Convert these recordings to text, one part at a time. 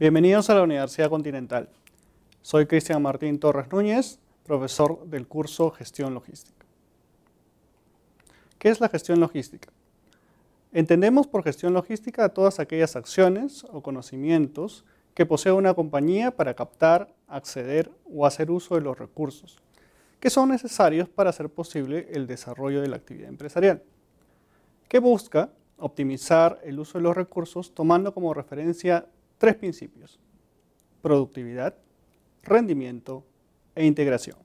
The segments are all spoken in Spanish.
Bienvenidos a la Universidad Continental. Soy Cristian Martín Torres Núñez, profesor del curso Gestión Logística. ¿Qué es la gestión logística? Entendemos por gestión logística todas aquellas acciones o conocimientos que posee una compañía para captar, acceder o hacer uso de los recursos que son necesarios para hacer posible el desarrollo de la actividad empresarial, que busca optimizar el uso de los recursos tomando como referencia tres principios, productividad, rendimiento e integración.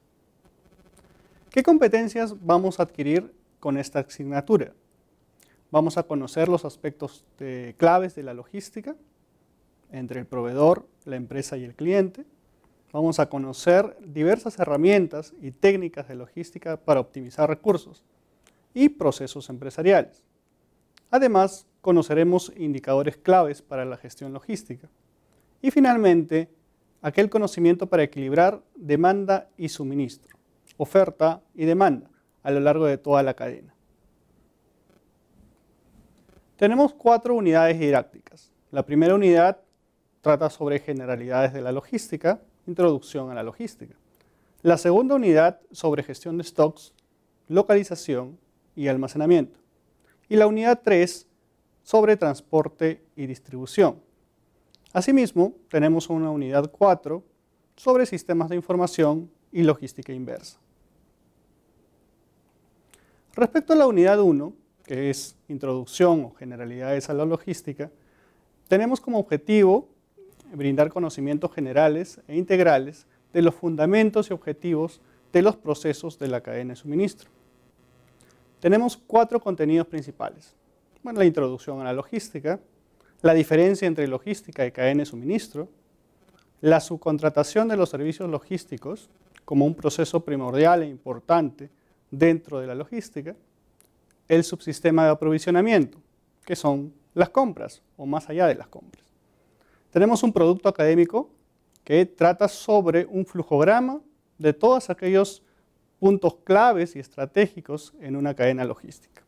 ¿Qué competencias vamos a adquirir con esta asignatura? Vamos a conocer los aspectos claves de la logística entre el proveedor, la empresa y el cliente. Vamos a conocer diversas herramientas y técnicas de logística para optimizar recursos y procesos empresariales. Además, conoceremos indicadores claves para la gestión logística. Y finalmente, aquel conocimiento para equilibrar demanda y suministro, oferta y demanda a lo largo de toda la cadena. Tenemos cuatro unidades didácticas. La primera unidad trata sobre generalidades de la logística, introducción a la logística. La segunda unidad sobre gestión de stocks, localización y almacenamiento. Y la unidad 3 sobre transporte y distribución. Asimismo, tenemos una unidad 4 sobre sistemas de información y logística inversa. Respecto a la unidad 1, que es introducción o generalidades a la logística, tenemos como objetivo brindar conocimientos generales e integrales de los fundamentos y objetivos de los procesos de la cadena de suministro. Tenemos cuatro contenidos principales. Bueno, la introducción a la logística, la diferencia entre logística y cadena de suministro, la subcontratación de los servicios logísticos como un proceso primordial e importante dentro de la logística, el subsistema de aprovisionamiento, que son las compras o más allá de las compras. Tenemos un producto académico que trata sobre un flujograma de todos aquellos puntos claves y estratégicos en una cadena logística.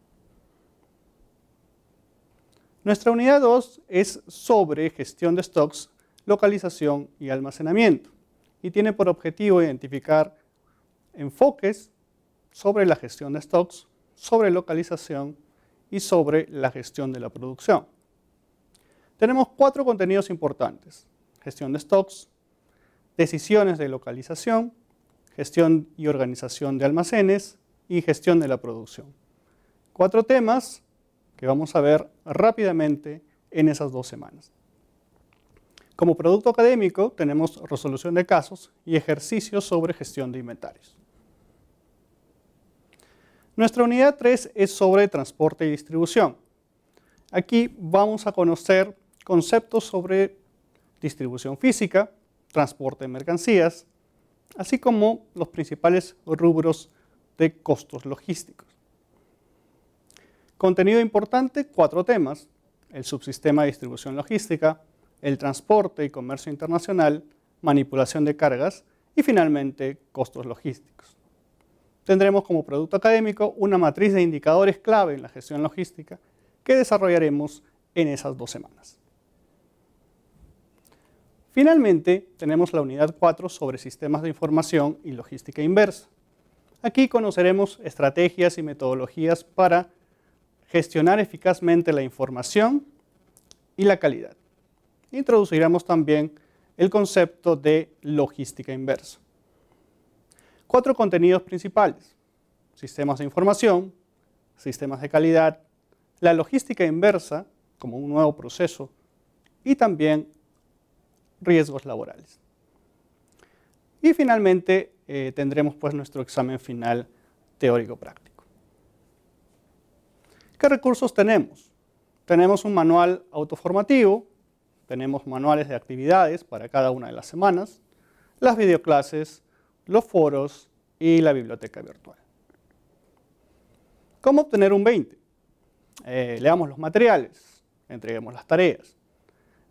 Nuestra unidad 2 es sobre gestión de stocks, localización y almacenamiento y tiene por objetivo identificar enfoques sobre la gestión de stocks, sobre localización y sobre la gestión de la producción. Tenemos cuatro contenidos importantes. Gestión de stocks, decisiones de localización, gestión y organización de almacenes y gestión de la producción. Cuatro temas que vamos a ver rápidamente en esas dos semanas. Como producto académico tenemos resolución de casos y ejercicios sobre gestión de inventarios. Nuestra unidad 3 es sobre transporte y distribución. Aquí vamos a conocer conceptos sobre distribución física, transporte de mercancías, así como los principales rubros de costos logísticos. Contenido importante, cuatro temas. El subsistema de distribución logística, el transporte y comercio internacional, manipulación de cargas y finalmente costos logísticos. Tendremos como producto académico una matriz de indicadores clave en la gestión logística que desarrollaremos en esas dos semanas. Finalmente, tenemos la unidad 4 sobre sistemas de información y logística inversa. Aquí conoceremos estrategias y metodologías para gestionar eficazmente la información y la calidad. Introduciremos también el concepto de logística inversa. Cuatro contenidos principales, sistemas de información, sistemas de calidad, la logística inversa como un nuevo proceso y también riesgos laborales. Y finalmente eh, tendremos pues nuestro examen final teórico-práctico. ¿Qué recursos tenemos? Tenemos un manual autoformativo, tenemos manuales de actividades para cada una de las semanas, las videoclases, los foros y la biblioteca virtual. ¿Cómo obtener un 20? Eh, leamos los materiales, entreguemos las tareas,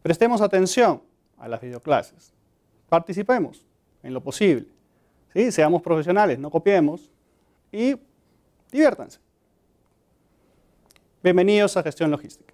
prestemos atención a las videoclases, participemos en lo posible, ¿sí? seamos profesionales, no copiemos y diviértanse. Bienvenidos a Gestión Logística.